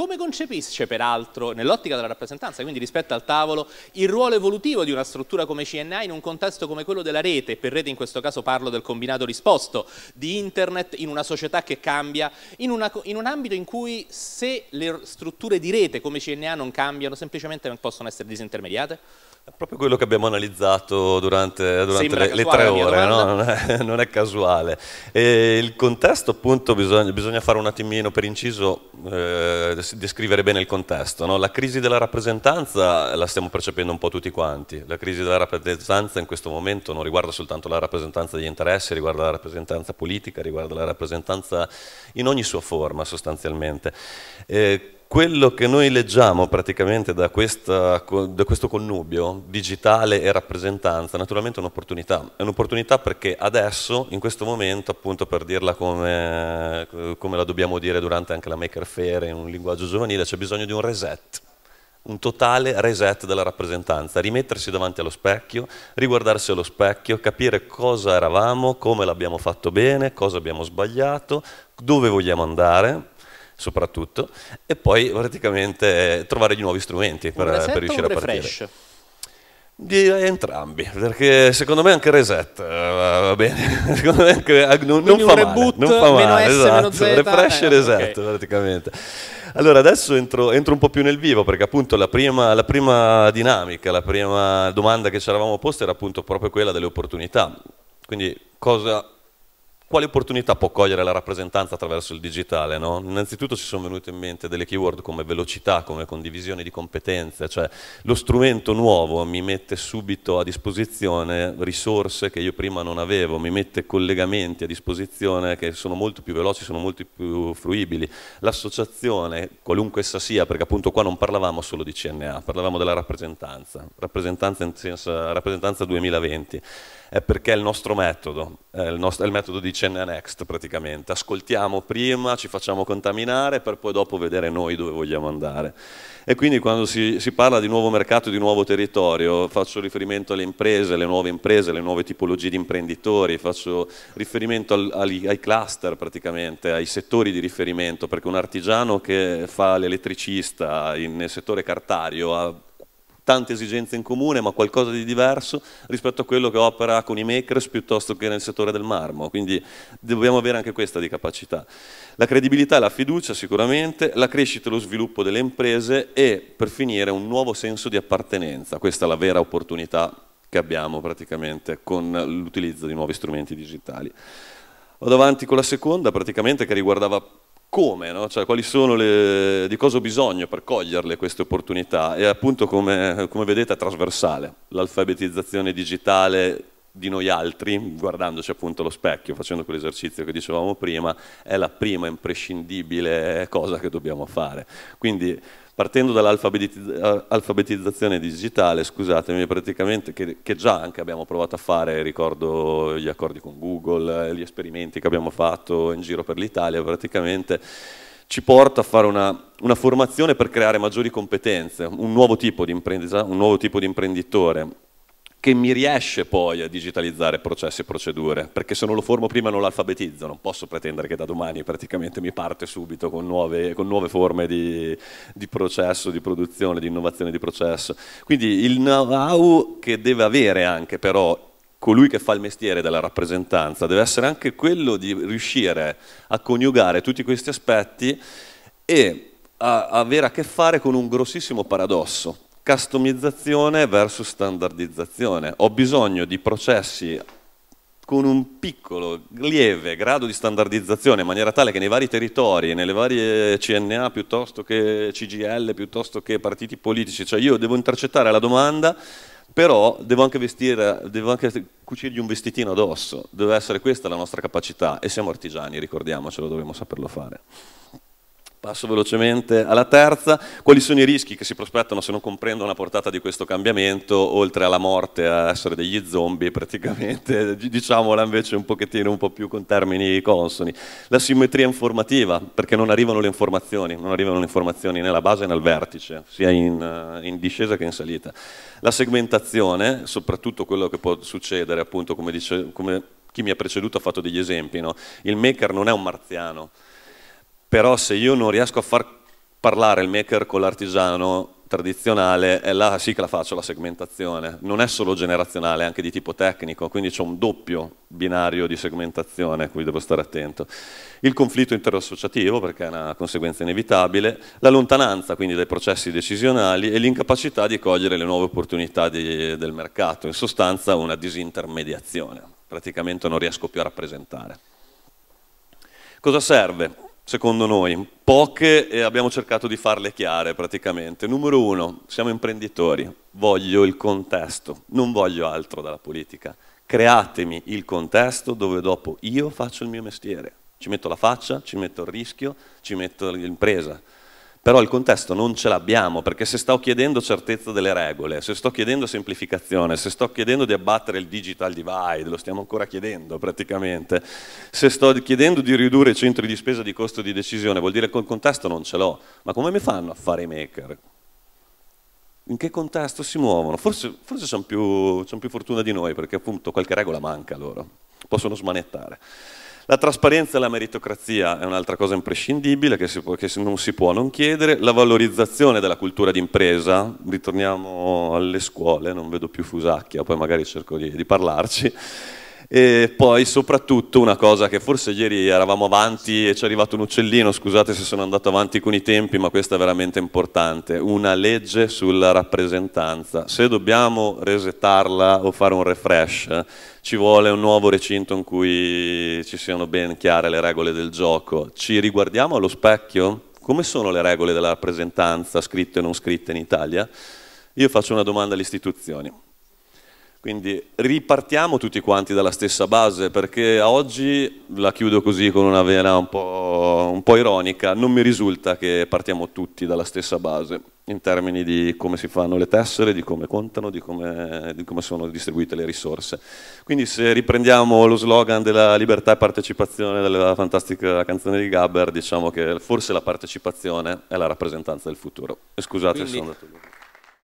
Come concepisce peraltro, nell'ottica della rappresentanza, quindi rispetto al tavolo, il ruolo evolutivo di una struttura come CNA in un contesto come quello della rete, per rete in questo caso parlo del combinato risposto, di internet in una società che cambia, in, una, in un ambito in cui se le strutture di rete come CNA non cambiano, semplicemente possono essere disintermediate? È proprio quello che abbiamo analizzato durante, durante le, le, tre ore, no? non, è, non, è, casuale. E il contesto appunto bisogna, bisogna, fare un attimino per inciso, eh, descrivere bene il contesto. No? La crisi della rappresentanza la stiamo percependo un po' tutti quanti. La crisi della rappresentanza in questo momento non riguarda soltanto la rappresentanza degli interessi, riguarda la rappresentanza politica, riguarda la rappresentanza in ogni sua forma sostanzialmente. Eh, quello che noi leggiamo praticamente da, questa, da questo connubio digitale e rappresentanza naturalmente è un'opportunità, è un'opportunità perché adesso, in questo momento, appunto per dirla come, come la dobbiamo dire durante anche la Maker Fair in un linguaggio giovanile, c'è bisogno di un reset un totale reset della rappresentanza, rimettersi davanti allo specchio, riguardarsi allo specchio, capire cosa eravamo, come l'abbiamo fatto bene, cosa abbiamo sbagliato, dove vogliamo andare soprattutto, e poi praticamente eh, trovare gli nuovi strumenti per, per riuscire a partire. Fresh. Di eh, entrambi, perché secondo me anche reset uh, va bene, secondo me anche, uh, non, non, fa reboot, male, non fa male, meno S, esatto, Z, refresh eh, reset okay. praticamente. Allora adesso entro, entro, un po' più nel vivo perché appunto la prima, la prima dinamica, la prima domanda che ci eravamo posti era appunto proprio quella delle opportunità, quindi cosa quali opportunità può cogliere la rappresentanza attraverso il digitale? No? Innanzitutto ci sono venute in mente delle keyword come velocità, come condivisione di competenze, cioè lo strumento nuovo mi mette subito a disposizione risorse che io prima non avevo, mi mette collegamenti a disposizione che sono molto più veloci, sono molto più fruibili. L'associazione, qualunque essa sia, perché appunto qua non parlavamo solo di CNA, parlavamo della rappresentanza, rappresentanza, in senso, rappresentanza 2020, è perché è il nostro metodo, è il, nostro, è il metodo di Cenne Next praticamente, ascoltiamo prima, ci facciamo contaminare per poi dopo vedere noi dove vogliamo andare. E quindi quando si, si parla di nuovo mercato, di nuovo territorio, faccio riferimento alle imprese, alle nuove imprese, alle nuove tipologie di imprenditori, faccio riferimento al, ai, ai cluster praticamente, ai settori di riferimento, perché un artigiano che fa l'elettricista nel settore cartario ha tante esigenze in comune, ma qualcosa di diverso rispetto a quello che opera con i makers piuttosto che nel settore del marmo. Quindi dobbiamo avere anche questa di capacità. La credibilità e la fiducia sicuramente, la crescita e lo sviluppo delle imprese e per finire un nuovo senso di appartenenza. Questa è la vera opportunità che abbiamo praticamente con l'utilizzo di nuovi strumenti digitali. Vado avanti con la seconda praticamente che riguardava come, no? cioè, quali sono le, di cosa ho bisogno per coglierle queste opportunità e appunto come, come vedete è trasversale, l'alfabetizzazione digitale di noi altri, guardandoci appunto allo specchio, facendo quell'esercizio che dicevamo prima, è la prima imprescindibile cosa che dobbiamo fare. Quindi partendo dall'alfabetizzazione eh, digitale, scusatemi, che, che, già anche abbiamo provato a fare, ricordo gli accordi con Google, eh, gli esperimenti che abbiamo fatto in giro per l'Italia, praticamente ci porta a fare una, una, formazione per creare maggiori competenze, un nuovo tipo di un nuovo tipo di imprenditore che mi riesce poi a digitalizzare processi e procedure, perché se non lo formo prima non lo alfabetizzo, non posso pretendere che da domani praticamente mi parte subito con nuove, con nuove forme di, di, processo, di produzione, di innovazione di processo. Quindi il know-how che deve avere anche però colui che fa il mestiere della rappresentanza deve essere anche quello di riuscire a coniugare tutti questi aspetti e a avere a che fare con un grossissimo paradosso, customizzazione verso standardizzazione. Ho bisogno di processi con un piccolo, lieve grado di standardizzazione in maniera tale che nei vari territori, nelle varie CNA piuttosto che CGL, piuttosto che partiti politici, cioè io devo intercettare la domanda, però devo anche, vestire, devo anche cucirgli un vestitino addosso, deve essere questa la nostra capacità e siamo artigiani, ricordiamocelo, dovremmo saperlo fare. Passo velocemente alla terza. Quali sono i rischi che si prospettano se non comprendono la portata di questo cambiamento, oltre alla morte, a essere degli zombie praticamente, diciamola invece un pochettino, un po' più con termini consoni. La simmetria informativa, perché non arrivano le informazioni, non arrivano le informazioni né alla base né al vertice, sia in, eh, in discesa che in salita. La segmentazione, soprattutto quello che può succedere, appunto, come, dice, come chi mi ha preceduto ha fatto degli esempi, no? il maker non è un marziano, però se io non riesco a far parlare il maker con l'artigiano tradizionale, è eh, là sì che la faccio la segmentazione, non è solo generazionale, è anche di tipo tecnico, quindi c'è un doppio binario di segmentazione a cui devo stare attento. Il conflitto interassociativo, perché è una conseguenza inevitabile, la lontananza quindi dai processi decisionali e l'incapacità di cogliere le nuove opportunità di, del mercato, in sostanza una disintermediazione, praticamente non riesco più a rappresentare. Cosa serve? secondo noi, poche e abbiamo cercato di farle chiare praticamente. Numero uno, siamo imprenditori, voglio il contesto, non voglio altro dalla politica. Createmi il contesto dove dopo io faccio il mio mestiere. Ci metto la faccia, ci metto il rischio, ci metto l'impresa però il contesto non ce l'abbiamo, perché se sto chiedendo certezza delle regole, se sto chiedendo semplificazione, se sto chiedendo di abbattere il digital divide, lo stiamo ancora chiedendo praticamente, se sto chiedendo di ridurre i centri di spesa di costo di decisione, vuol dire che il contesto non ce l'ho, ma come mi fanno a fare i maker? In che contesto si muovono? Forse, forse hanno più, più fortuna di noi, perché appunto qualche regola manca loro, possono smanettare. La trasparenza e la meritocrazia è un'altra cosa imprescindibile che, si può, che, non si può non chiedere. La valorizzazione della cultura d'impresa, ritorniamo alle scuole, non vedo più Fusacchia, poi magari cerco di, di parlarci. E poi soprattutto una cosa che forse ieri eravamo avanti e ci è arrivato un uccellino, scusate se sono andato avanti con i tempi, ma questa è veramente importante, una legge sulla rappresentanza. Se dobbiamo resetarla o fare un refresh, ci vuole un nuovo recinto in cui ci siano ben chiare le regole del gioco. Ci riguardiamo allo specchio? Come sono le regole della rappresentanza scritte e non scritte in Italia? Io faccio una domanda alle istituzioni. Quindi ripartiamo tutti quanti dalla stessa base, perché oggi, la chiudo così con una vena un po', un po', ironica, non mi risulta che partiamo tutti dalla stessa base in termini di come si fanno le tessere, di come contano, di come, di come sono distribuite le risorse. Quindi se riprendiamo lo slogan della libertà e partecipazione della fantastica canzone di Gabber, diciamo che forse la partecipazione è la rappresentanza del futuro. E scusate Quindi... se sono andato lì.